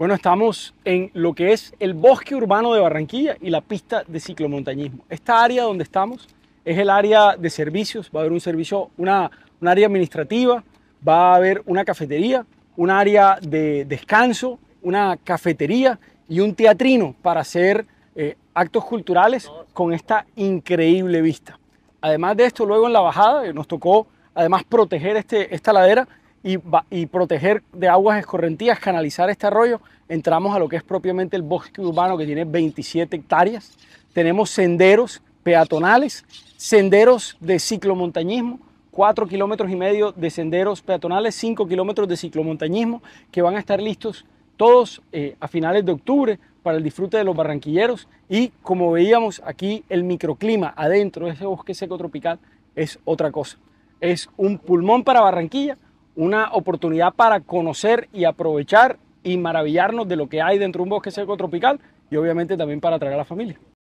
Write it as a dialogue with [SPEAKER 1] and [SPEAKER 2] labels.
[SPEAKER 1] Bueno, estamos en lo que es el bosque urbano de Barranquilla y la pista de ciclomontañismo. Esta área donde estamos es el área de servicios, va a haber un servicio, una, un área administrativa, va a haber una cafetería, un área de descanso, una cafetería y un teatrino para hacer eh, actos culturales con esta increíble vista. Además de esto, luego en la bajada, eh, nos tocó además proteger este, esta ladera, y, proteger de aguas escorrentías, canalizar este arroyo, entramos a lo que es propiamente el bosque urbano que tiene 27 hectáreas. Tenemos senderos peatonales, senderos de ciclomontañismo, 4 kilómetros y medio de senderos peatonales, 5 kilómetros de ciclomontañismo que van a estar listos todos eh, a finales de octubre para el disfrute de los barranquilleros y como veíamos aquí el microclima adentro de ese bosque seco tropical es otra cosa. Es un pulmón para Barranquilla, una oportunidad para conocer y aprovechar y maravillarnos de lo que hay dentro de un bosque seco tropical y obviamente también para atraer a la familia.